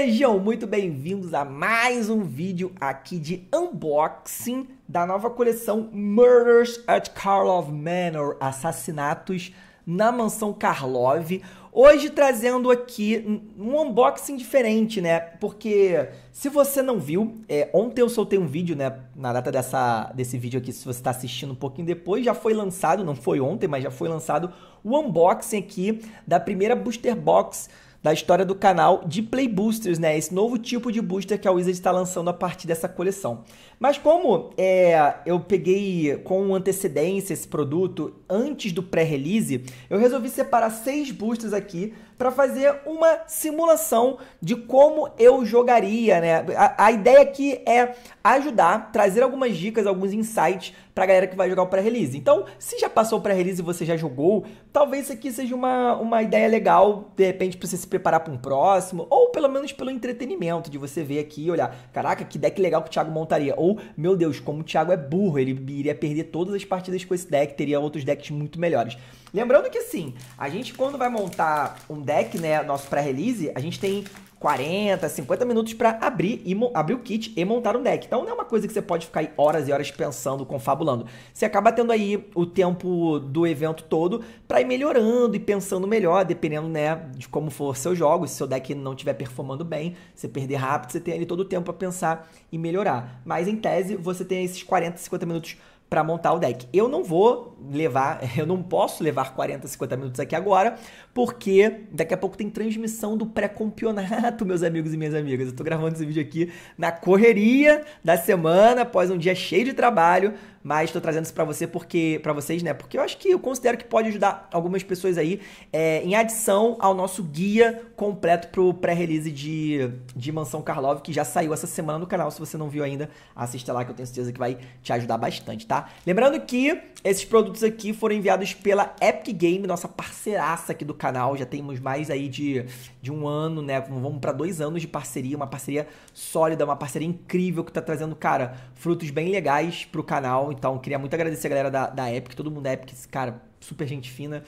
Sejam muito bem-vindos a mais um vídeo aqui de unboxing da nova coleção Murders at Karlov Manor, assassinatos na mansão Karlov. Hoje trazendo aqui um unboxing diferente, né? Porque se você não viu, é, ontem eu soltei um vídeo, né? Na data dessa, desse vídeo aqui, se você está assistindo um pouquinho depois, já foi lançado, não foi ontem, mas já foi lançado o unboxing aqui da primeira Booster Box da história do canal de Play Boosters, né? Esse novo tipo de booster que a Wizard está lançando a partir dessa coleção. Mas como é, eu peguei com antecedência esse produto antes do pré-release, eu resolvi separar seis boosters aqui para fazer uma simulação de como eu jogaria, né? A, a ideia aqui é ajudar, trazer algumas dicas, alguns insights para a galera que vai jogar o pré-release. Então, se já passou o pré-release e você já jogou, talvez isso aqui seja uma, uma ideia legal, de repente, para você se preparar para um próximo, ou pelo menos pelo entretenimento de você ver aqui e olhar, caraca, que deck legal que o Thiago montaria. Ou, meu Deus, como o Thiago é burro, ele iria perder todas as partidas com esse deck, teria outros decks muito melhores. Lembrando que, assim, a gente quando vai montar um deck deck, né, nosso pré-release, a gente tem 40, 50 minutos para abrir e abrir o kit e montar um deck. Então não é uma coisa que você pode ficar aí horas e horas pensando, confabulando. Você acaba tendo aí o tempo do evento todo para ir melhorando e pensando melhor, dependendo, né, de como for seus jogos. Se seu deck não estiver performando bem, você perder rápido, você tem ali todo o tempo para pensar e melhorar. Mas em tese, você tem esses 40, 50 minutos para montar o deck. Eu não vou levar, eu não posso levar 40, 50 minutos aqui agora, porque daqui a pouco tem transmissão do pré-campeonato, meus amigos e minhas amigas. Eu tô gravando esse vídeo aqui na correria da semana, após um dia cheio de trabalho, mas estou trazendo isso para você porque para vocês, né? Porque eu acho que eu considero que pode ajudar algumas pessoas aí é, em adição ao nosso guia completo pro pré-release de, de Mansão Karlov, que já saiu essa semana no canal. Se você não viu ainda, assista lá que eu tenho certeza que vai te ajudar bastante, tá? Lembrando que esses produtos aqui foram enviados pela Epic Game, nossa parceiraça aqui do canal. Já temos mais aí de, de um ano, né? Vamos para dois anos de parceria, uma parceria sólida, uma parceria incrível que tá trazendo, cara, frutos bem legais pro canal. Então, queria muito agradecer a galera da, da Epic, todo mundo da Epic, cara, super gente fina.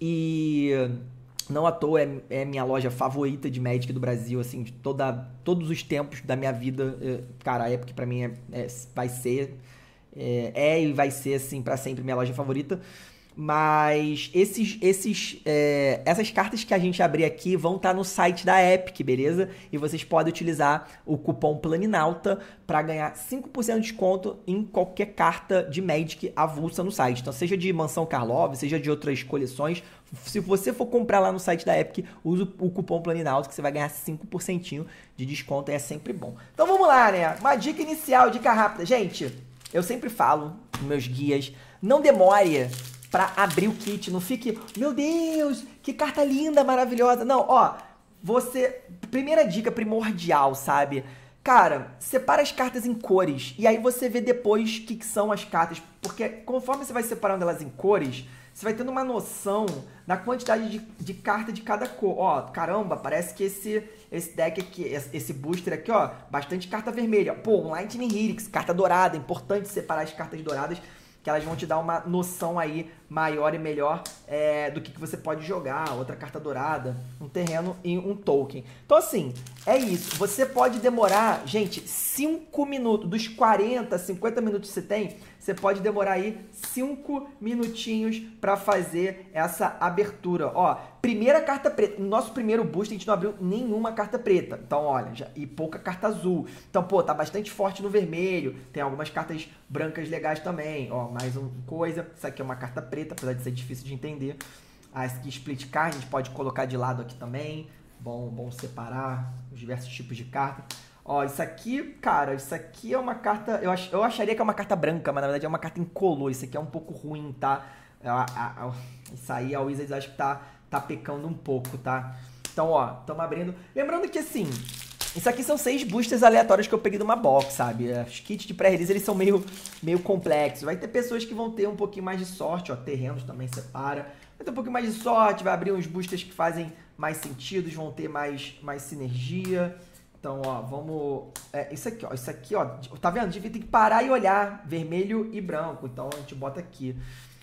E não à toa é, é minha loja favorita de Magic do Brasil, assim, de toda, todos os tempos da minha vida. Eh, cara, a Epic pra mim é, é vai ser. É, é, e vai ser, assim, para sempre minha loja favorita. Mas esses, esses, é, essas cartas que a gente abrir aqui vão estar tá no site da Epic, beleza? E vocês podem utilizar o cupom Planinalta para ganhar 5% de desconto em qualquer carta de Magic avulsa no site. Então, seja de Mansão Karlov, seja de outras coleções, se você for comprar lá no site da Epic, use o cupom Planinalto que você vai ganhar 5% de desconto e é sempre bom. Então vamos lá, né? Uma dica inicial, dica rápida. Gente, eu sempre falo nos meus guias, não demore para abrir o kit. Não fique, meu Deus, que carta linda, maravilhosa. Não, ó, você. Primeira dica primordial, sabe? Cara, separa as cartas em cores e aí você vê depois o que, que são as cartas. Porque conforme você vai separando elas em cores, você vai tendo uma noção da quantidade de, de carta de cada cor. Ó, caramba, parece que esse, esse deck aqui, esse booster aqui, ó, bastante carta vermelha. Pô, um Lightning Helix, carta dourada, é importante separar as cartas douradas que elas vão te dar uma noção aí maior e melhor é, do que, que você pode jogar, outra carta dourada, um terreno e um token. Então, assim, é isso. Você pode demorar, gente, 5 minutos, dos 40, 50 minutos que você tem, você pode demorar aí 5 minutinhos para fazer essa abertura. Ó, primeira carta preta. No nosso primeiro boost a gente não abriu nenhuma carta preta. Então, olha, já, e pouca carta azul. Então, pô, tá bastante forte no vermelho. Tem algumas cartas brancas legais também. Ó, mais uma coisa. Isso aqui é uma carta preta, apesar de ser difícil de entender. As ah, que split card a gente pode colocar de lado aqui também. Bom, bom separar os diversos tipos de cartas. Ó, isso aqui, cara, isso aqui é uma carta. Eu, ach, eu acharia que é uma carta branca, mas na verdade é uma carta incolor. Isso aqui é um pouco ruim, tá? A, a, a, isso aí a Wizards acho que tá, tá pecando um pouco, tá? Então, ó, estamos abrindo. Lembrando que assim. Isso aqui são seis boosters aleatórios que eu peguei de uma box, sabe? Os kits de pré-release, eles são meio, meio complexos. Vai ter pessoas que vão ter um pouquinho mais de sorte, ó. Terrenos também separa. Vai ter um pouquinho mais de sorte, vai abrir uns boosters que fazem mais sentido, vão ter mais, mais sinergia. Então, ó, vamos. É, isso aqui, ó. Isso aqui, ó. Tá vendo? Devia ter que parar e olhar. Vermelho e branco. Então a gente bota aqui.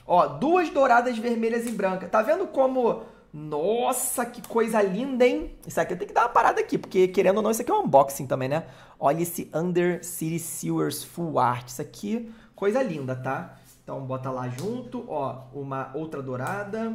Ó, duas douradas vermelhas e brancas. Tá vendo como. Nossa, que coisa linda, hein? Isso aqui tem que dar uma parada aqui, porque querendo ou não, isso aqui é um unboxing também, né? Olha esse Under City Sewers Full Art. Isso aqui, coisa linda, tá? Então bota lá junto, ó, uma outra dourada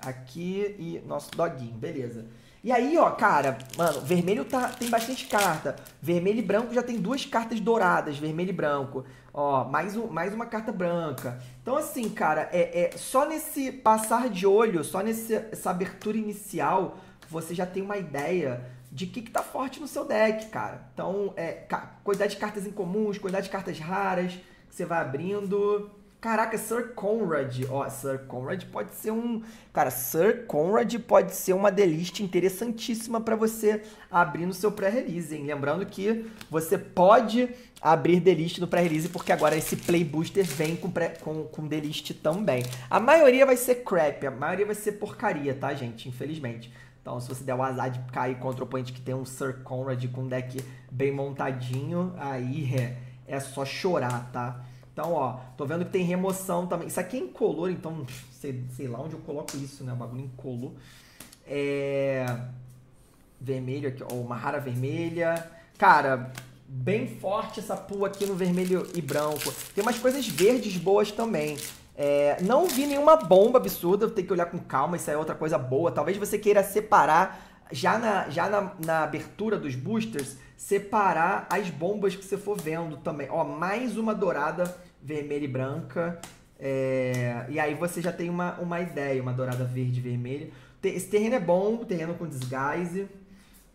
aqui e nosso doguinho, beleza. E aí, ó, cara, mano, vermelho tá, tem bastante carta. Vermelho e branco já tem duas cartas douradas, vermelho e branco. Ó, mais, um, mais uma carta branca. Então, assim, cara, é, é só nesse passar de olho, só nessa abertura inicial, você já tem uma ideia de que, que tá forte no seu deck, cara. Então, é, quantidade de cartas incomuns, quantidade de cartas raras que você vai abrindo. Caraca, Sir Conrad. Ó, Sir Conrad pode ser um. Cara, Sir Conrad pode ser uma delícia interessantíssima para você abrir no seu pré-release, hein? Lembrando que você pode abrir delist no pré-release, porque agora esse Play Booster vem com, pré, com, com delist também. A maioria vai ser crap, a maioria vai ser porcaria, tá, gente? Infelizmente. Então, se você der o azar de cair contra o oponente que tem um Sir Conrad com um deck bem montadinho, aí é, é só chorar, tá? Então, ó, tô vendo que tem remoção também. Isso aqui é incolor, então sei, sei lá onde eu coloco isso, né? O bagulho incolor. É... Vermelho aqui, ó, uma rara vermelha. Cara, bem forte essa pua aqui no vermelho e branco. Tem umas coisas verdes boas também. É, não vi nenhuma bomba absurda, tem que olhar com calma, isso é outra coisa boa. Talvez você queira separar, já na, já na, na abertura dos boosters, separar as bombas que você for vendo também. Ó, mais uma dourada vermelha e branca. É, e aí você já tem uma, uma ideia, uma dourada verde e vermelha. Esse terreno é bom, terreno com desgaze.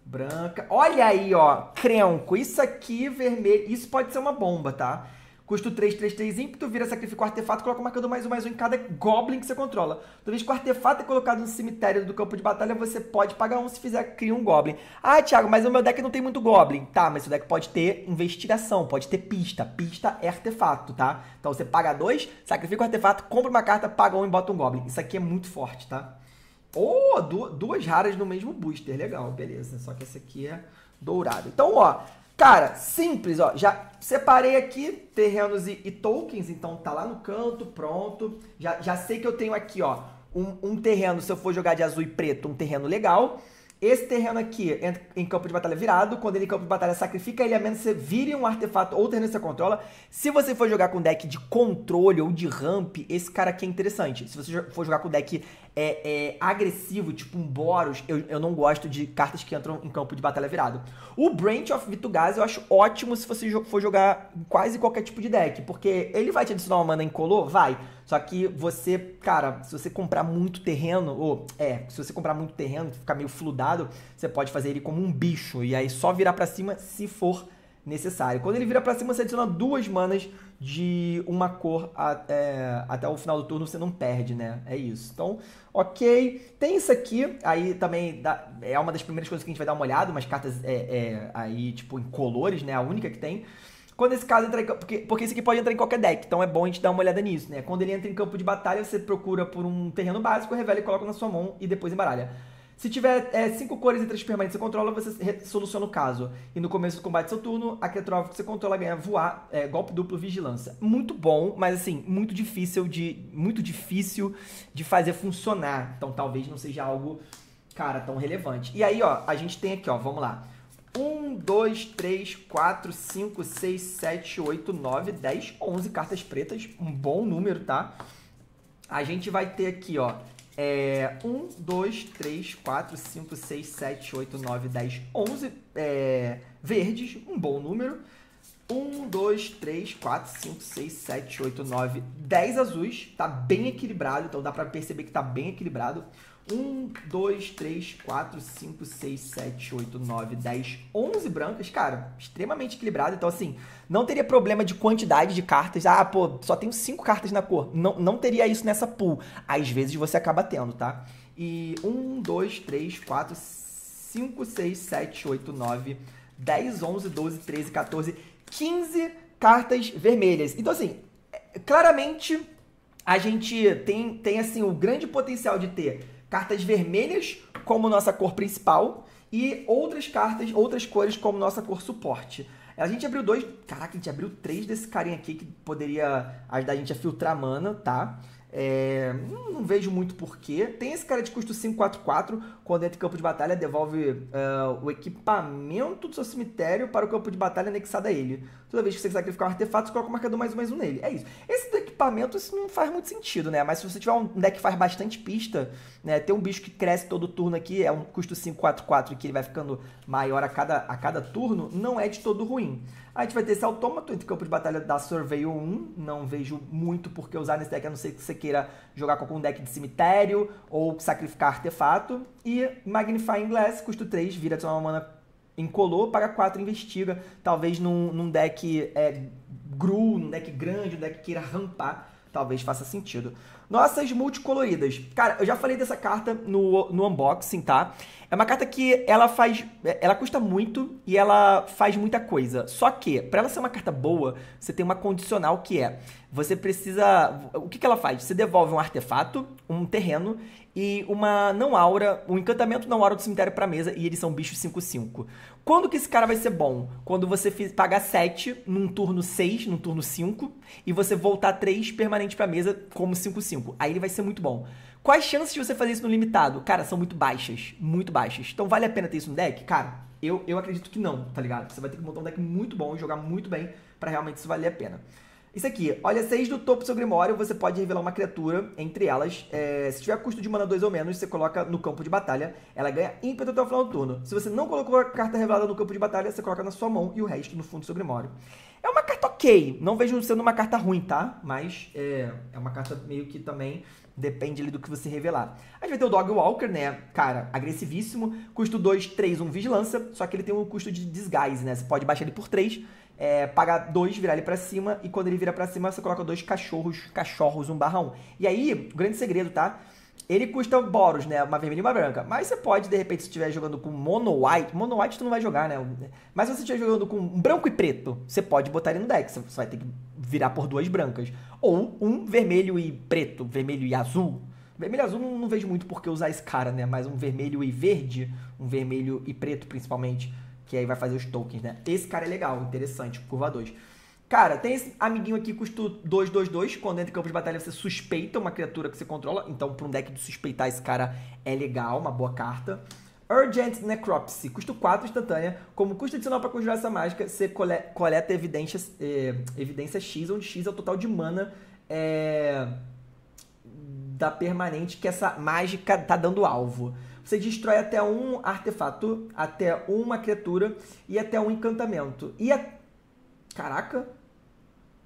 Branca. Olha aí, ó. Crenco. Isso aqui, vermelho. Isso pode ser uma bomba, tá? Custo 3, 3, 3 ímpeto, vira, sacrifica o artefato, coloca o marcador mais um, mais um em cada Goblin que você controla. Toda vez que o artefato é colocado no cemitério do campo de batalha, você pode pagar um, se fizer, cria um Goblin. Ah, Thiago, mas o meu deck não tem muito Goblin. Tá, mas seu deck pode ter investigação, pode ter pista. Pista é artefato, tá? Então você paga dois, sacrifica o artefato, compra uma carta, paga um e bota um Goblin. Isso aqui é muito forte, tá? Oh, duas raras no mesmo booster. Legal, beleza. Só que esse aqui é dourado. Então, ó, Cara, simples, ó. Já separei aqui terrenos e, e, tokens, então tá lá no canto, pronto. Já, já sei que eu tenho aqui, ó, um, um, terreno, se eu for jogar de azul e preto, um terreno legal. Esse terreno aqui entra em campo de batalha virado. Quando ele em campo de batalha sacrifica ele, a menos que você vire um artefato ou terreno que você controla. Se você for jogar com deck de controle ou de ramp, esse cara aqui é interessante. Se você for jogar com deck é, é, agressivo, tipo um Boros, eu, eu não gosto de cartas que entram em campo de batalha virado. O Branch of Vitugaz eu acho ótimo se você for jogar quase qualquer tipo de deck, porque ele vai te adicionar uma mana incolor? Vai. Só que você, cara, se você comprar muito terreno, ou é, se você comprar muito terreno, ficar meio fludado, você pode fazer ele como um bicho, e aí só virar para cima se for necessário. Quando ele vira para cima, você adiciona duas manas de uma cor a, é, até o final do turno, você não perde, né? É isso. Então, ok. Tem isso aqui, aí também dá, é uma das primeiras coisas que a gente vai dar uma olhada, umas cartas é, é, aí, tipo, em colores, né? A única que tem. Quando esse caso entra em, porque, porque esse aqui pode entrar em qualquer deck, então é bom a gente dar uma olhada nisso, né? Quando ele entra em campo de batalha, você procura por um terreno básico, revela e coloca na sua mão e depois embaralha. Se tiver é, cinco cores entre as permanentes que você controla, você soluciona o caso. E no começo do combate do seu turno, a Ketrovka que você controla ganha voar, é, golpe duplo, vigilância. Muito bom, mas assim, muito difícil de. Muito difícil de fazer funcionar. Então talvez não seja algo, cara, tão relevante. E aí, ó, a gente tem aqui, ó, vamos lá. 1, 2, 3, 4, 5, 6, 7, 8, 9, 10, 11 cartas pretas. Um bom número, tá? A gente vai ter aqui, ó, é, 1, 2, 3, 4, 5, 6, 7, 8, 9, 10, 11 é, verdes, um bom número. 1, 2, 3, 4, 5, 6, 7, 8, 9, 10 azuis. Tá bem equilibrado, então dá para perceber que tá bem equilibrado. 1, 2, 3, 4, 5, 6, 7, 8, 9, 10, 11 brancas, cara, extremamente equilibrado. Então, assim, não teria problema de quantidade de cartas. Ah, pô, só tenho 5 cartas na cor. Não, não teria isso nessa pool. Às vezes você acaba tendo, tá? E 1, 2, 3, 4, 5, 6, 7, 8, 9, 10, 11, 12, 13, 14. 15 cartas vermelhas. Então, assim, é, claramente a gente tem, tem assim, o grande potencial de ter cartas vermelhas como nossa cor principal e outras cartas, outras cores como nossa cor suporte. A gente abriu dois. Caraca, a gente abriu três desse carinha aqui que poderia ajudar a gente a filtrar mana, tá? É, não vejo muito porquê. Tem esse cara de custo 544, quando entra em campo de batalha, devolve uh, o equipamento do seu cemitério para o campo de batalha anexado a ele. Toda vez que você sacrificar um artefato, você coloca o marcador mais um mais um nele. É isso. Esse do equipamento, isso não faz muito sentido, né? Mas se você tiver um deck que faz bastante pista, né? Tem um bicho que cresce todo turno aqui, é um custo 544 que ele vai ficando maior a cada, a cada turno, não é de todo ruim. A gente vai ter esse autômato entre campo de batalha da Surveyor 1, não vejo muito porque usar nesse deck, a não ser que você queira jogar com algum deck de cemitério ou sacrificar artefato. E Magnifying Glass, custo 3, vira uma mana incolor para 4 investiga. Talvez num, num deck é, gru, num deck grande, um deck queira rampar, talvez faça sentido nossas multicoloridas. Cara, eu já falei dessa carta no, no unboxing, tá? É uma carta que ela faz. Ela custa muito e ela faz muita coisa. Só que, para ela ser uma carta boa, você tem uma condicional que é. Você precisa. O que, que ela faz? Você devolve um artefato, um terreno e uma não aura, um encantamento não aura do cemitério pra mesa e eles são bichos 5-5. Quando que esse cara vai ser bom? Quando você pagar 7 num turno 6, num turno 5, e você voltar 3 permanente pra mesa como 5-5. 5. Aí ele vai ser muito bom. Quais chances de você fazer isso no limitado? Cara, são muito baixas. Muito baixas. Então vale a pena ter isso no deck? Cara, eu, eu acredito que não, tá ligado? Você vai ter que montar um deck muito bom e jogar muito bem para realmente isso valer a pena. Isso aqui, olha, 6 do topo do seu grimório, você pode revelar uma criatura entre elas. É, se tiver custo de mana 2 ou menos, você coloca no campo de batalha. Ela ganha ímpeto até o final do turno. Se você não colocou a carta revelada no campo de batalha, você coloca na sua mão e o resto no fundo do seu grimório. É uma carta ok, não vejo sendo uma carta ruim, tá? Mas é, é uma carta meio que também depende ali do que você revelar. A gente vai ter o Dog Walker, né? Cara, agressivíssimo, custo 2, 3, 1 vigilância, só que ele tem um custo de disguise, né? Você pode baixar ele por 3 é, pagar dois, virar ele para cima, e quando ele vira para cima, você coloca dois cachorros, cachorros, um barra um. E aí, o grande segredo, tá? Ele custa boros, né? Uma vermelha e uma branca. Mas você pode, de repente, se estiver jogando com mono white, mono white tu não vai jogar, né? Mas se você estiver jogando com branco e preto, você pode botar ele no deck. Você vai ter que virar por duas brancas. Ou um vermelho e preto, vermelho e azul. Vermelho e azul não, não vejo muito porque usar esse cara, né? Mas um vermelho e verde, um vermelho e preto principalmente que aí vai fazer os tokens, né? Esse cara é legal, interessante, curva 2. Cara, tem esse amiguinho aqui, custo 222. Quando entra em campo de batalha, você suspeita uma criatura que você controla. Então, para um deck de suspeitar, esse cara é legal, uma boa carta. Urgent Necropsy, custo 4 instantânea. Como custo adicional para conjurar essa mágica, você cole coleta evidências, eh, evidência X, onde X é o total de mana eh, da permanente que essa mágica tá dando alvo. Você destrói até um artefato, até uma criatura e até um encantamento. E a... Caraca!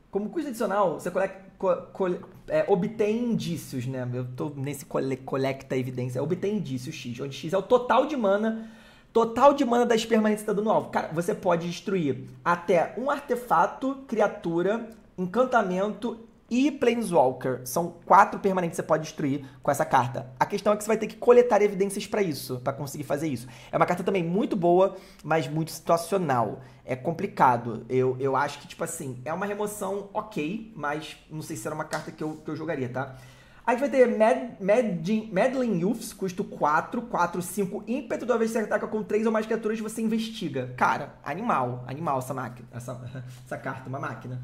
Como custo adicional, você co, co, é, obtém indícios, né? Eu tô nesse cole, coleta evidência. Obtém indícios X, onde X é o total de mana total de mana das permanentes do novo. alvo. Cara, você pode destruir até um artefato, criatura, encantamento e Planeswalker. São quatro permanentes que você pode destruir com essa carta. A questão é que você vai ter que coletar evidências para isso, para conseguir fazer isso. É uma carta também muito boa, mas muito situacional. É complicado. Eu, eu acho que, tipo assim, é uma remoção ok, mas não sei se era uma carta que eu, que eu jogaria, tá? A gente vai ter Mad, Mad, Madeline Youths, custo 4, 4, 5, ímpeto, toda vez que você ataca com 3 ou mais criaturas, você investiga. Cara, animal, animal essa máquina, essa, essa carta, uma máquina.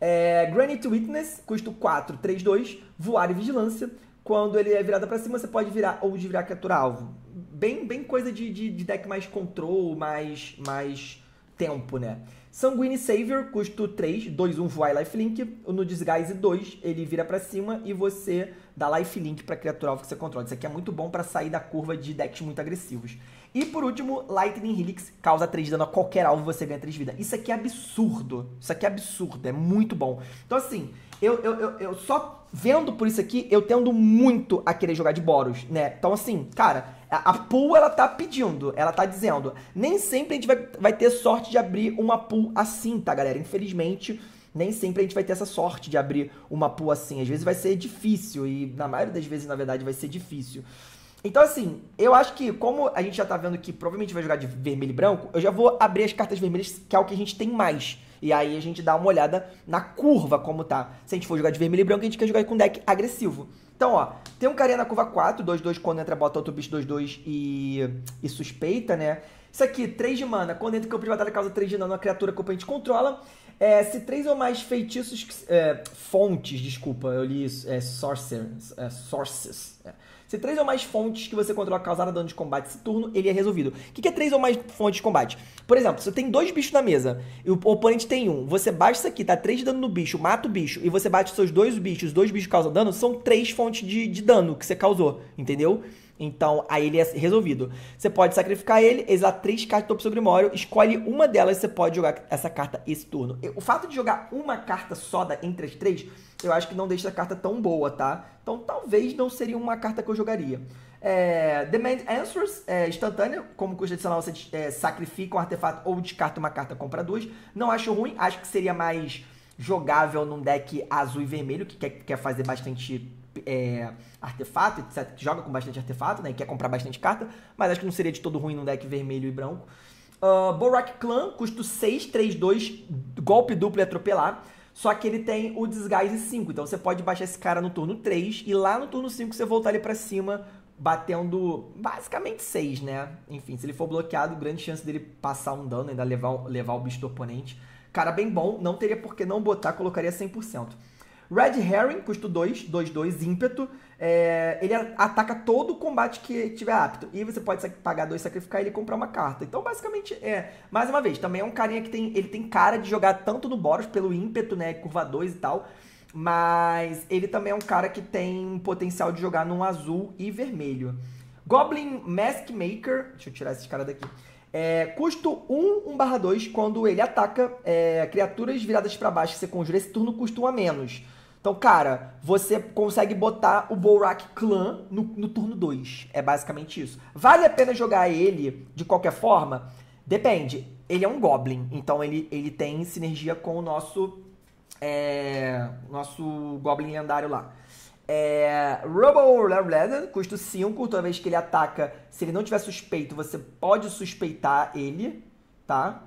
É, Granite Witness, custo 4, 3, 2, voar e vigilância. Quando ele é virado para cima, você pode virar ou desvirar criatura alvo. Bem, bem coisa de, de, de, deck mais control, mais, mais tempo, né? Sanguine Savior, custo 3, 2, 1, voar e lifelink. No Disguise 2, ele vira para cima e você dá lifelink pra criatura alvo que você controla. Isso aqui é muito bom para sair da curva de decks muito agressivos. E por último, Lightning Helix causa 3 dano a qualquer alvo, você ganha 3 vida. Isso aqui é absurdo. Isso aqui é absurdo, é muito bom. Então assim, eu, eu, eu, eu só vendo por isso aqui, eu tendo muito a querer jogar de Boros, né? Então assim, cara, a, a pool ela tá pedindo, ela tá dizendo. Nem sempre a gente vai, vai ter sorte de abrir uma pool assim, tá galera? Infelizmente... Nem sempre a gente vai ter essa sorte de abrir uma pool assim. Às vezes vai ser difícil, e na maioria das vezes, na verdade, vai ser difícil. Então, assim, eu acho que, como a gente já tá vendo que provavelmente vai jogar de vermelho e branco, eu já vou abrir as cartas vermelhas, que é o que a gente tem mais. E aí a gente dá uma olhada na curva como tá. Se a gente for jogar de vermelho e branco, a gente quer jogar com deck agressivo. Então, ó, tem um carinha na curva 4, 2-2 quando entra, bota outro bicho 2-2 e, e suspeita, né? Isso aqui, 3 de mana. Quando entra em campo de batalha, causa 3 de mana, uma criatura que o oponente controla. É, se três ou mais feitiços. É, fontes, desculpa, eu li isso. É, sorcerer, é, sources. É. Se três ou mais fontes que você controla causaram dano de combate esse turno, ele é resolvido. O que é três ou mais fontes de combate? Por exemplo, você tem dois bichos na mesa e o oponente tem um. Você bate isso aqui, dá três de dano no bicho, mata o bicho, e você bate seus dois bichos, os dois bichos causam dano, são três fontes de, de dano que você causou, entendeu? Então, aí ele é resolvido. Você pode sacrificar ele, exilar três cartas do topo do seu grimório, escolhe uma delas, você pode jogar essa carta esse turno. O fato de jogar uma carta só da, entre as três, eu acho que não deixa a carta tão boa, tá? Então, talvez não seria uma carta que eu jogaria. É, Demand Answers, é, instantânea, como custo adicional você é, sacrifica um artefato ou descarta uma carta, compra duas. Não acho ruim, acho que seria mais jogável num deck azul e vermelho, que quer, quer fazer bastante é, artefato, etc., que joga com bastante artefato, né? E quer comprar bastante carta, mas acho que não seria de todo ruim num deck vermelho e branco. Uh, Borak Clan, custo 6, 3, 2, golpe duplo e atropelar. Só que ele tem o Disguise 5, então você pode baixar esse cara no turno 3 e lá no turno 5 você voltar ele para cima batendo basicamente 6, né? Enfim, se ele for bloqueado, grande chance dele passar um dano, ainda levar, levar o bicho do oponente. Cara bem bom, não teria por que não botar, colocaria 100%. Red Herring, custo 2, 2, 2, ímpeto. É, ele ataca todo o combate que tiver apto. E você pode pagar dois, sacrificar ele e comprar uma carta. Então, basicamente, é. Mais uma vez, também é um carinha que tem. Ele tem cara de jogar tanto no Boros pelo ímpeto, né? Curva 2 e tal. Mas ele também é um cara que tem potencial de jogar num azul e vermelho. Goblin Mask Maker. Deixa eu tirar esses caras daqui. É, custo 1, 1 barra 2, quando ele ataca é, criaturas viradas para baixo que você conjura esse turno, custa 1 a menos. Então, cara, você consegue botar o Borak Clan no, no turno 2. É basicamente isso. Vale a pena jogar ele de qualquer forma? Depende. Ele é um Goblin, então ele, ele tem sinergia com o nosso, é, nosso Goblin lendário lá. É, Rubble Red, custo 5, toda vez que ele ataca, se ele não tiver suspeito, você pode suspeitar ele, tá?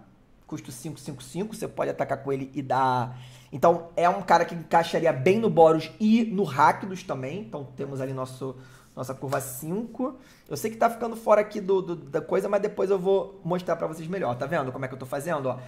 Custo 5, 5, 5, você pode atacar com ele e dar... Então, é um cara que encaixaria bem no Boros e no Rakdos também, então temos ali nosso, nossa curva 5. Eu sei que tá ficando fora aqui do, do da coisa, mas depois eu vou mostrar para vocês melhor, tá vendo como é que eu tô fazendo, ó?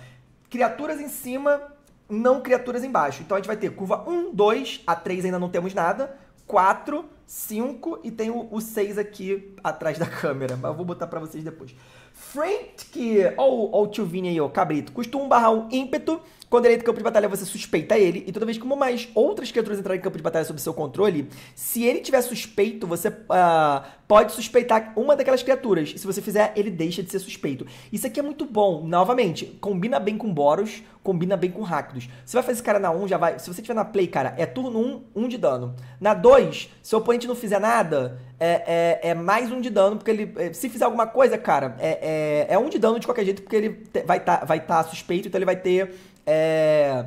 Criaturas em cima, não criaturas embaixo. Então a gente vai ter curva 1, 2, a 3 ainda não temos nada. 4, 5 e tem o, o 6 aqui atrás da câmera, mas eu vou botar para vocês depois. Frantic, ó, ó o tio Vini aí, ó, cabrito, custa 1 barra 1 ímpeto, quando ele entra em campo de batalha, você suspeita ele, e toda vez que uma ou mais outras criaturas entrarem em campo de batalha sob seu controle, se ele tiver suspeito, você uh, pode suspeitar uma daquelas criaturas. E se você fizer, ele deixa de ser suspeito. Isso aqui é muito bom. Novamente, combina bem com Boros, combina bem com Rakdos. Você vai fazer esse cara na 1, já vai. Se você tiver na play, cara, é turno 1, 1 de dano. Na 2, se o oponente não fizer nada, é, é, é, mais um de dano, porque ele. É, se fizer alguma coisa, cara, é, é, é um de dano de qualquer jeito, porque ele vai estar tá, vai tá suspeito, então ele vai ter é,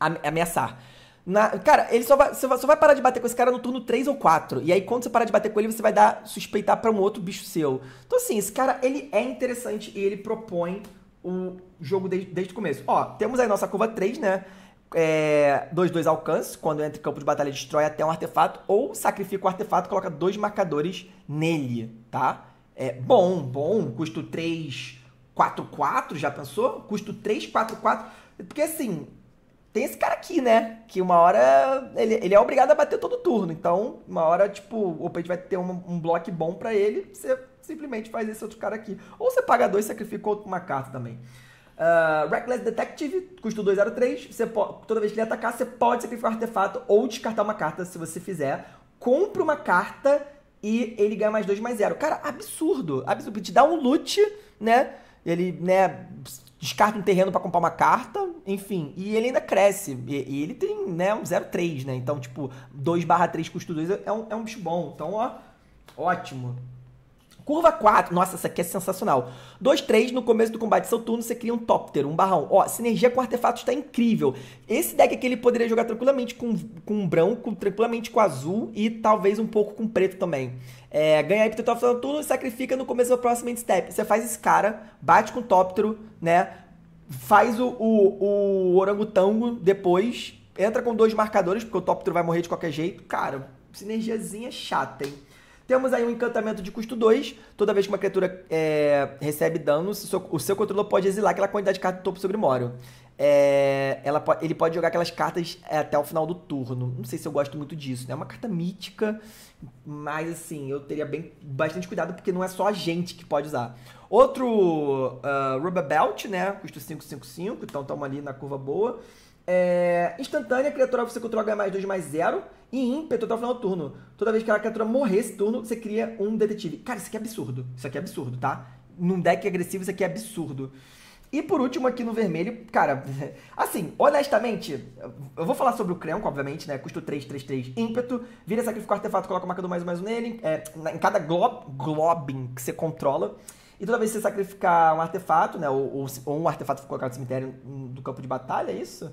ameaçar. Na, cara, ele só vai, só vai parar de bater com esse cara no turno 3 ou 4. E aí, quando você parar de bater com ele, você vai dar suspeitar para um outro bicho seu. Então, assim, esse cara, ele é interessante e ele propõe o jogo desde, desde o começo. Ó, temos aí nossa curva 3, né? 2-2 é, dois, dois alcance, quando entra em campo de batalha, destrói até um artefato, ou sacrifica o artefato coloca dois marcadores nele, tá? É bom, bom, custo 3, 4, 4, já pensou? Custo 3, 4, 4. Porque assim, tem esse cara aqui, né? Que uma hora ele, ele é obrigado a bater todo turno. Então, uma hora, tipo, o oponente vai ter um, um bloco bom para ele, você simplesmente faz esse outro cara aqui. Ou você paga dois e sacrifica uma carta também. Uh, Reckless Detective, custo 203. Você toda vez que ele atacar, você pode sacrificar um artefato ou descartar uma carta se você fizer. Compra uma carta e ele ganha mais 2, mais 0. Cara, absurdo. Absurdo. Te dá um loot, né? Ele, né, descarta um terreno para comprar uma carta, enfim, e ele ainda cresce. E, e ele tem, né, um 0,3, né? Então, tipo, 2 3 custo 2 é, é um, é um bicho bom. Então, ó, ótimo. Curva 4, nossa, essa aqui é sensacional. 2, 3, no começo do combate seu turno, você cria um Topter, um barrão. Ó, sinergia com artefatos tá incrível. Esse deck aqui ele poderia jogar tranquilamente com, com branco, tranquilamente com azul e talvez um pouco com preto também. É, ganha Epitopter todo turno e sacrifica no começo do próximo step. Você faz esse cara, bate com o toptero, né? Faz o, o, o orangotango depois, entra com dois marcadores, porque o toptero vai morrer de qualquer jeito. Cara, sinergiazinha chata, hein? Temos aí um encantamento de custo 2. Toda vez que uma criatura é, recebe dano, o seu, o seu controlador pode exilar aquela quantidade de cartas do topo do seu Grimório. É, ela, ele pode jogar aquelas cartas é, até o final do turno. Não sei se eu gosto muito disso. Né? É uma carta mítica, mas assim, eu teria bem, bastante cuidado porque não é só a gente que pode usar. Outro uh, Rubber Belt, né? Custa 555, então estamos ali na curva boa. É, instantânea, a criatura você ganha mais 2 mais 0. E ímpeto até o final do turno. Toda vez que a criatura morrer esse turno, você cria um detetive. Cara, isso aqui é absurdo. Isso aqui é absurdo, tá? Num deck agressivo, isso aqui é absurdo. E por último, aqui no vermelho, cara, assim, honestamente, eu vou falar sobre o Crenco, obviamente, né? Custo 3, 3, 3, ímpeto. Vira, sacrifica o artefato, coloca o marcador mais um mais um nele. É, em cada glob, globin que você controla. E toda vez que você sacrificar um artefato, né? Ou, ou, um artefato for colocado no cemitério do campo de batalha, é isso?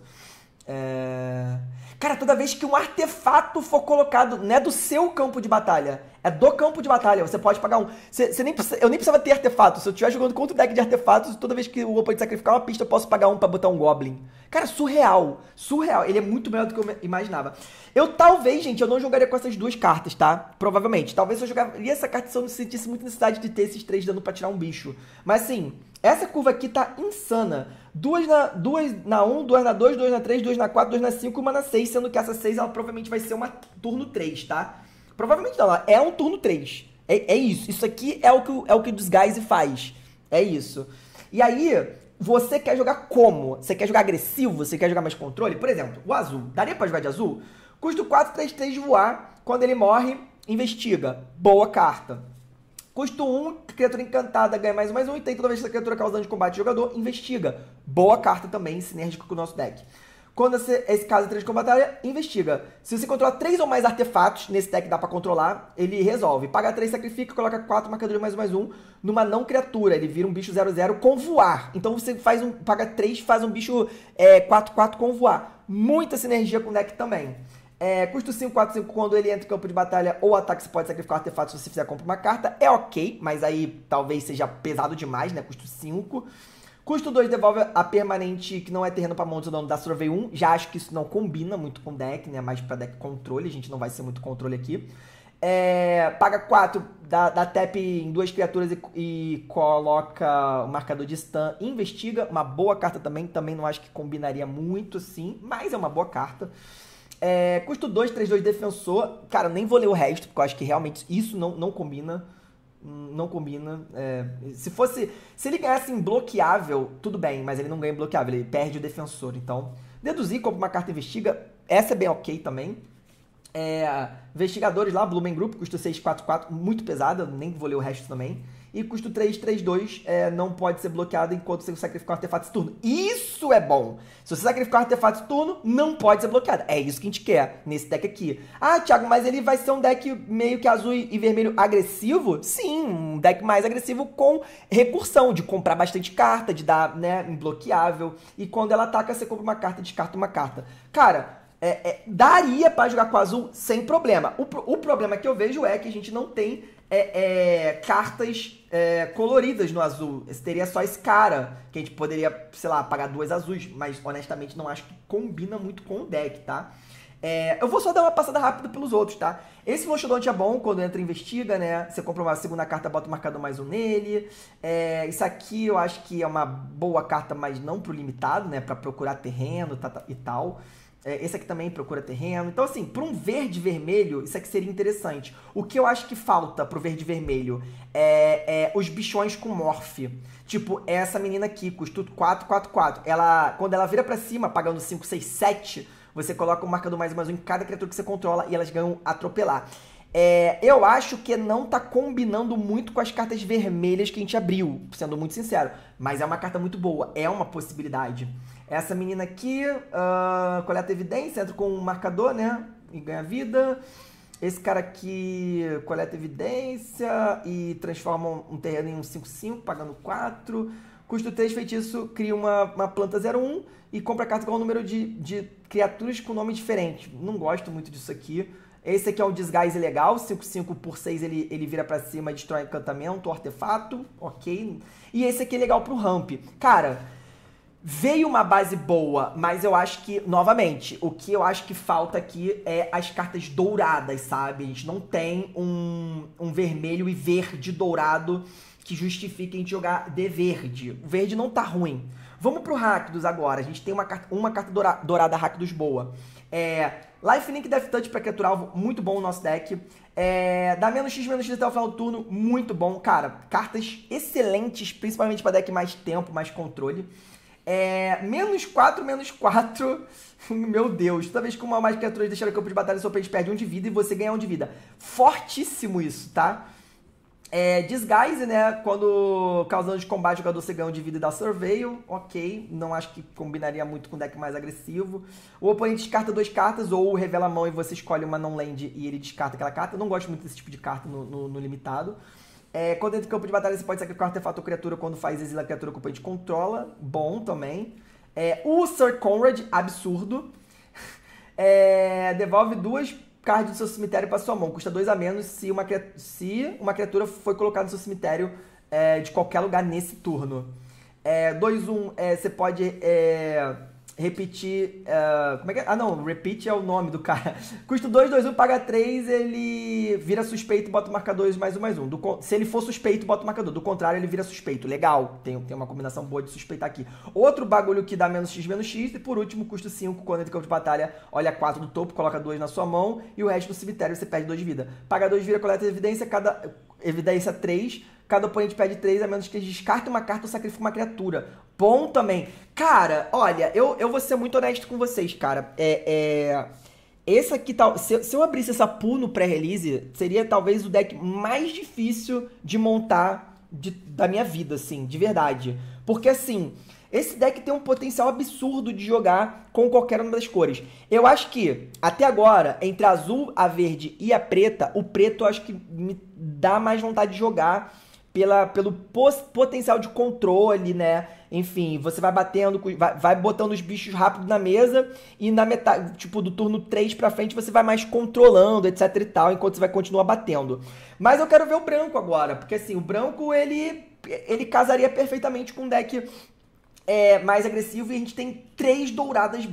É... Cara, toda vez que um artefato for colocado, né, do seu campo de batalha, é do campo de batalha, você pode pagar um. Você, nem precisa, eu nem precisava ter artefatos. Se eu estiver jogando contra o deck de artefatos, toda vez que o oponente sacrificar uma pista, eu posso pagar um para botar um Goblin. Cara, surreal. Surreal. Ele é muito melhor do que eu imaginava. Eu talvez, gente, eu não jogaria com essas duas cartas, tá? Provavelmente. Talvez eu jogaria essa carta se eu não sentisse muita necessidade de ter esses três dando pra tirar um bicho. Mas assim, essa curva aqui tá insana. Duas na 1, duas na um, duas na 2, duas na 3, duas na 4, duas na 5, uma na 6, sendo que essa 6 ela provavelmente vai ser uma turno 3, tá? Provavelmente não, é um turno 3. É, é isso. Isso aqui é o que é o que Disguise faz. É isso. E aí, você quer jogar como? Você quer jogar agressivo? Você quer jogar mais controle? Por exemplo, o azul. Daria pra jogar de azul? Custo 4, 3, 3 voar. Quando ele morre, investiga. Boa carta. Custo 1, criatura encantada ganha mais um, mais um. E tem toda vez que essa criatura causa dano de combate ao jogador, investiga. Boa carta também, sinérgico com o nosso deck. Quando esse, caso entra de combatalha, investiga. Se você controlar três ou mais artefatos, nesse deck dá pra controlar, ele resolve. Paga três, sacrifica, coloca quatro marcadores mais um, mais um, numa não criatura. Ele vira um bicho 0-0 com voar. Então você faz um. Paga três, faz um bicho 4-4 é, com voar. Muita sinergia com o deck também. É, custo 5, 4, 5, quando ele entra em campo de batalha ou ataque, você pode sacrificar um artefato se você fizer compra uma carta. É ok, mas aí talvez seja pesado demais, né? Custo 5. Custo 2 devolve a permanente que não é terreno para mão do dono da Survey 1. Já acho que isso não combina muito com deck, né? Mais para deck controle, a gente não vai ser muito controle aqui. É, paga 4, da da tap em duas criaturas e, e coloca o marcador de stun. Investiga, uma boa carta também. Também não acho que combinaria muito, sim, mas é uma boa carta. É, custo 2, 3, 2 defensor. Cara, nem vou ler o resto, porque eu acho que realmente isso não, não combina não combina. É, se fosse. Se ele ganhasse em bloqueável, tudo bem, mas ele não ganha em bloqueável, ele perde o defensor. Então, deduzir como uma carta investiga, essa é bem ok também. É, investigadores lá, Blumen Group, custa 644, muito pesada, nem vou ler o resto também. E custo 3, 3, 2 é, não pode ser bloqueado enquanto você sacrificar um artefato esse turno. Isso é bom! Se você sacrificar um artefato esse turno, não pode ser bloqueado. É isso que a gente quer nesse deck aqui. Ah, Thiago, mas ele vai ser um deck meio que azul e vermelho agressivo? Sim, um deck mais agressivo com recursão, de comprar bastante carta, de dar, né, imbloqueável. E quando ela ataca, você compra uma carta, descarta uma carta. Cara, é, é, daria para jogar com azul sem problema. O, o problema que eu vejo é que a gente não tem é, é, cartas é, coloridas no azul. Esse teria só esse cara, que a gente poderia, sei lá, pagar duas azuis, mas honestamente não acho que combina muito com o deck, tá? É, eu vou só dar uma passada rápida pelos outros, tá? Esse Mochodonte é bom quando entra investiga, né? Você compra uma segunda carta, bota o marcador mais um nele. É, isso aqui eu acho que é uma boa carta, mas não pro limitado, né? Pra procurar terreno tá, tá, e tal. É, esse aqui também procura terreno. Então, assim, para um verde vermelho, isso aqui seria interessante. O que eu acho que falta pro verde vermelho é, é os bichões com morfe. Tipo, é essa menina aqui, 4, 4. Ela, quando ela vira para cima, pagando 5, 6, 7, você coloca o um marcador mais mais um em cada criatura que você controla e elas ganham atropelar. É, eu acho que não tá combinando muito com as cartas vermelhas que a gente abriu, sendo muito sincero. Mas é uma carta muito boa, é uma possibilidade. Essa menina aqui uh, ah, coleta é evidência, entra com um marcador, né? E ganha vida. Esse cara aqui coleta é evidência e transforma um terreno em um 5-5, pagando 4. Custo 3, feitiço, cria uma, uma planta 01 e compra carta com o número de, de criaturas com nome diferente. Não gosto muito disso aqui. Esse aqui é um desgaste legal, 5-5 por 6 ele, ele vira para cima, destrói encantamento, artefato, ok. E esse aqui é legal pro ramp. Cara, Veio uma base boa, mas eu acho que, novamente, o que eu acho que falta aqui é as cartas douradas, sabe? A gente não tem um, um vermelho e verde dourado que justifiquem jogar de verde. O verde não tá ruim. Vamos pro Rakdos agora. A gente tem uma, uma carta doura, dourada Rakdos boa. É, Link Death Touch pra criatura alvo, muito bom o nosso deck. É, dá menos X, menos X até o final do turno, muito bom. Cara, cartas excelentes, principalmente para deck mais tempo, mais controle. É, menos 4, menos 4. Meu Deus. Toda vez que uma mais criatura deixa o campo de batalha, seu oponente perde um de vida e você ganha um de vida. Fortíssimo isso, tá? É, disguise, né? Quando causando de combate, o jogador você ganha um de vida e dá surveil. Ok. Não acho que combinaria muito com um deck mais agressivo. O oponente descarta duas cartas ou revela a mão e você escolhe uma non-land e ele descarta aquela carta. Eu não gosto muito desse tipo de carta no, no, no limitado. É, quando entra em campo de batalha, você pode sacrificar um artefato ou criatura. Quando faz exila a criatura que o controla. Bom também. É, o Sir Conrad, absurdo. É, devolve duas cards do seu cemitério para sua mão. Custa dois a menos se uma, se uma criatura foi colocada no seu cemitério é, de qualquer lugar nesse turno. 2-1, é, um, é, você pode é, repetir. Uh, como é que é? Ah, não, repeat é o nome do cara. Custo 2, 2, 1, paga 3, ele vira suspeito, bota o marcador mais um, mais um. Do, se ele for suspeito, bota o marcador. Do contrário, ele vira suspeito. Legal, tem, tem uma combinação boa de suspeitar aqui. Outro bagulho que dá menos X, menos X. E por último, custa 5, quando entra em campo de batalha, olha 4 do topo, coloca 2 na sua mão e o resto do cemitério você perde 2 de vida. Paga 2, vira coleta de evidência, cada evidência 3 Cada oponente pede 3, a menos que descarte uma carta ou sacrifique uma criatura. Bom também. Cara, olha, eu, eu vou ser muito honesto com vocês, cara. É. é... Esse aqui tal. Se, se eu abrisse essa pool no pré-release, seria talvez o deck mais difícil de montar de, da minha vida, assim, de verdade. Porque assim, esse deck tem um potencial absurdo de jogar com qualquer uma das cores. Eu acho que, até agora, entre a azul, a verde e a preta, o preto eu acho que me dá mais vontade de jogar pela, pelo potencial de controle, né? Enfim, você vai batendo, vai, vai, botando os bichos rápido na mesa e na metade, tipo, do turno 3 pra frente você vai mais controlando, etc e tal, enquanto você vai continuar batendo. Mas eu quero ver o branco agora, porque assim, o branco ele, ele casaria perfeitamente com um deck é, mais agressivo e a gente tem três douradas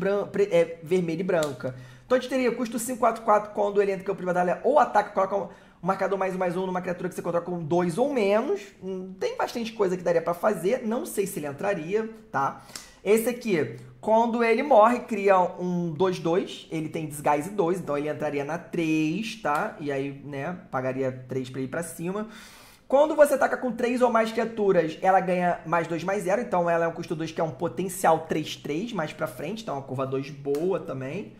é, vermelha e branca. Então a gente teria custo 544 quando ele entra em campo de batalha ou ataque, coloca uma o marcador mais um mais um numa criatura que você controla com dois ou menos. Hum, tem bastante coisa que daria para fazer. Não sei se ele entraria, tá? Esse aqui, quando ele morre, cria um 2-2. Ele tem disguise 2, então ele entraria na 3, tá? E aí, né, pagaria 3 pra ir pra cima. Quando você ataca com 3 ou mais criaturas, ela ganha mais 2, mais 0. Então ela é um custo 2 que é um potencial 3-3 mais pra frente. Então é uma curva 2 boa também.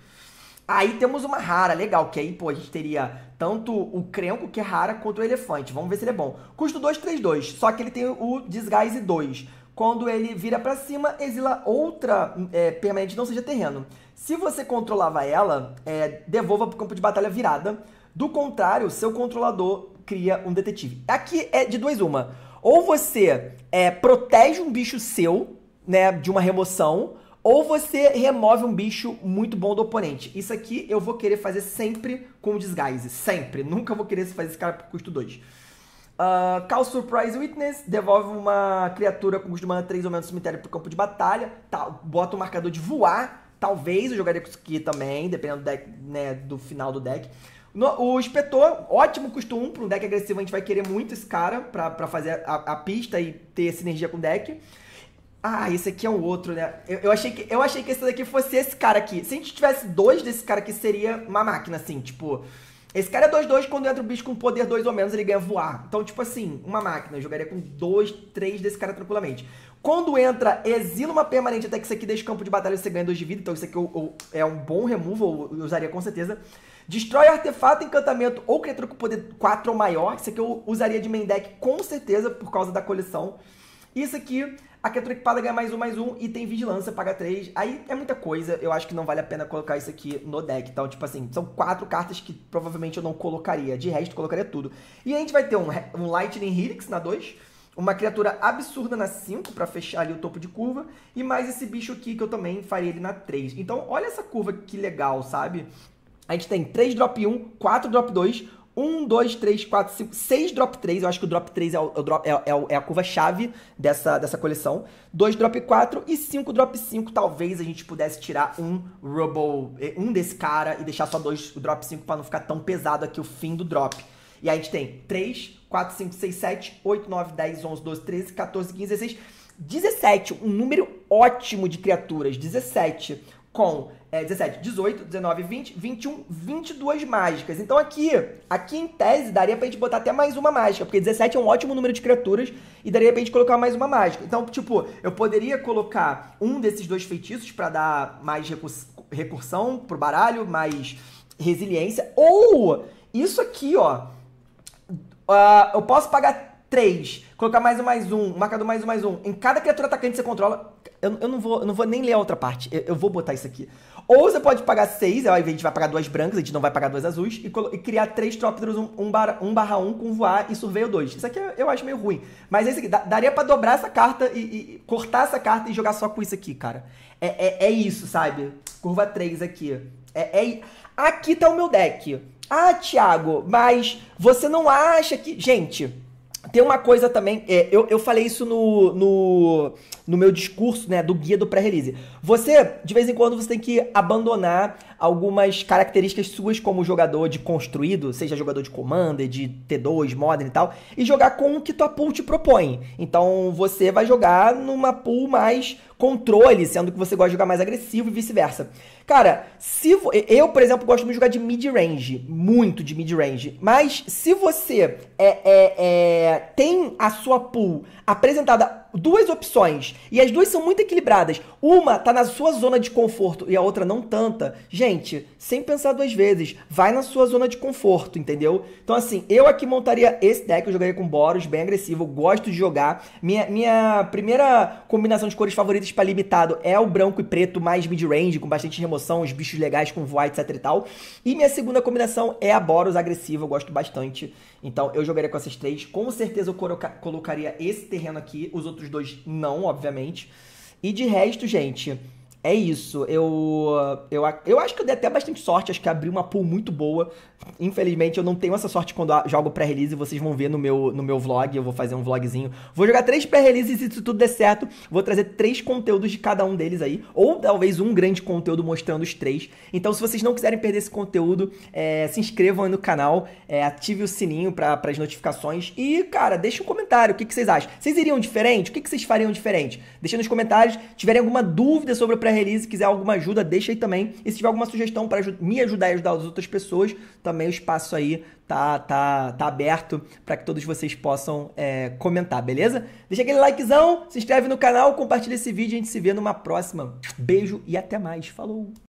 Aí temos uma rara, legal, que aí, pô, a gente teria tanto o Crenco, que é rara, quanto o Elefante. Vamos ver se ele é bom. Custo 2, 3, 2. Só que ele tem o Disguise 2. Quando ele vira para cima, exila outra é, permanente, não seja terreno. Se você controlava ela, é, devolva pro campo de batalha virada. Do contrário, seu controlador cria um detetive. Aqui é de duas uma. Ou você é, protege um bicho seu, né, de uma remoção ou você remove um bicho muito bom do oponente. Isso aqui eu vou querer fazer sempre com o Disguise. Sempre. Nunca vou querer fazer esse cara por custo 2. Uh, ah, Call Surprise Witness, devolve uma criatura com custo de mana 3 ou menos cemitério pro campo de batalha. Tá, bota o um marcador de voar. Talvez eu jogaria com isso aqui também, dependendo do, deck, né, do final do deck. No, o espetor ótimo custo 1 para um deck agressivo. A gente vai querer muito esse cara para fazer a, a pista e ter sinergia com o deck. Ah, esse aqui é o outro, né? Eu, eu, achei que, eu achei que esse daqui fosse esse cara aqui. Se a gente tivesse dois desse cara aqui, seria uma máquina, assim, tipo. Esse cara é 2-2, quando entra o bicho com poder 2 ou menos, ele ganha voar. Então, tipo assim, uma máquina. Eu jogaria com 2, 3 desse cara tranquilamente. Quando entra, exila uma permanente até que isso aqui deixe campo de batalha você ganha 2 de vida. Então, isso aqui eu, é eu, é um bom removal, eu usaria com certeza. Destrói artefato, encantamento ou criatura com poder 4 ou maior. Isso aqui eu usaria de main deck com certeza por causa da coleção. Isso aqui a criatura equipada ganha mais um, mais um, e tem vigilância, paga três. Aí é muita coisa, eu acho que não vale a pena colocar isso aqui no deck. Então, tipo assim, são quatro cartas que provavelmente eu não colocaria. De resto, colocaria tudo. E a gente vai ter um, um Lightning Helix na 2, uma criatura absurda na 5 para fechar ali o topo de curva, e mais esse bicho aqui que eu também faria ele na 3. Então, olha essa curva que legal, sabe? A gente tem 3 drop 1, 4 drop 2, 1, 2, 3, 4, 5, 6 drop 3. Eu acho que o drop 3 é, o, o é, é, é a curva-chave dessa, dessa coleção. 2 drop 4 e 5 drop 5. Talvez a gente pudesse tirar um Rubble, eh, um desse cara e deixar só dois drop 5 para não ficar tão pesado aqui o fim do drop. E aí a gente tem 3, 4, 5, 6, 7, 8, 9, 10, 11, 12, 13, 14, 15, 16, 17. Um número ótimo de criaturas. 17 com é, 17, 18, 19, 20, 21, 22 mágicas. Então aqui, aqui em tese, daria pra gente botar até mais uma mágica, porque 17 é um ótimo número de criaturas e daria pra gente colocar mais uma mágica. Então, tipo, eu poderia colocar um desses dois feitiços para dar mais recurs recursão pro baralho, mais resiliência, ou isso aqui, ó, uh, eu posso pagar três, colocar mais um, mais um, marcador mais um, mais um, em cada criatura atacante você controla. Eu, eu não, vou, eu não vou nem ler a outra parte, eu, eu, vou botar isso aqui. Ou você pode pagar seis, aí a gente vai pagar duas brancas, a gente não vai pagar duas azuis, e, e criar três trópteros, um, um, barra, um um com voar e surveio dois. Isso aqui eu, eu acho meio ruim. Mas é isso aqui, daria para dobrar essa carta e, e, cortar essa carta e jogar só com isso aqui, cara. É, é, é isso, sabe? Curva 3 aqui. É, é... Aqui tá o meu deck. Ah, Thiago, mas você não acha que. Gente, tem uma coisa também, é, eu, eu falei isso no, no, no meu discurso, né, do guia do pré-release. Você, de vez em quando, você tem que abandonar algumas características suas como jogador de construído, seja jogador de Commander, de T2, Modern e tal, e jogar com o que tua pool te propõe. Então, você vai jogar numa pool mais controle, sendo que você gosta de jogar mais agressivo e vice-versa. Cara, se eu, por exemplo, gosto de jogar de mid-range, muito de mid-range, mas se você é, é, é, tem a sua pool apresentada duas opções e as duas são muito equilibradas, uma tá na sua zona de conforto e a outra não tanta, gente, sem pensar duas vezes, vai na sua zona de conforto, entendeu? Então, assim, eu aqui montaria esse deck, eu jogaria com Boros, bem agressivo, gosto de jogar. Minha, minha primeira combinação de cores favoritas para limitado é o branco e preto mais mid-range, com bastante remoção, os bichos legais com voar, etc e tal. E minha segunda combinação é a Boros agressiva, eu gosto bastante. Então, eu jogaria com essas três. Com certeza eu colocaria esse terreno aqui, os outros outros dois não, obviamente. E de resto, gente, é isso. Eu, eu, eu acho que eu dei até bastante sorte, acho que abri uma pool muito boa. Infelizmente, eu não tenho essa sorte quando jogo pré-release, vocês vão ver no meu, no meu vlog, eu vou fazer um vlogzinho. Vou jogar três pré-releases e se tudo der certo, vou trazer três conteúdos de cada um deles aí, ou talvez um grande conteúdo mostrando os três. Então, se vocês não quiserem perder esse conteúdo, é, se inscrevam aí no canal, é, ative o sininho para as notificações e, cara, deixa um comentário, o que, que vocês acham? Vocês iriam diferente? O que, que vocês fariam diferente? Deixa nos comentários, tiverem alguma dúvida sobre o pré release, quiser alguma ajuda, deixa aí também. E se tiver alguma sugestão para me ajudar e ajudar as outras pessoas, também o espaço aí tá, tá, tá aberto para que todos vocês possam é, comentar, beleza? Deixa aquele likezão, se inscreve no canal, compartilha esse vídeo e a gente se vê numa próxima. Beijo e até mais. Falou!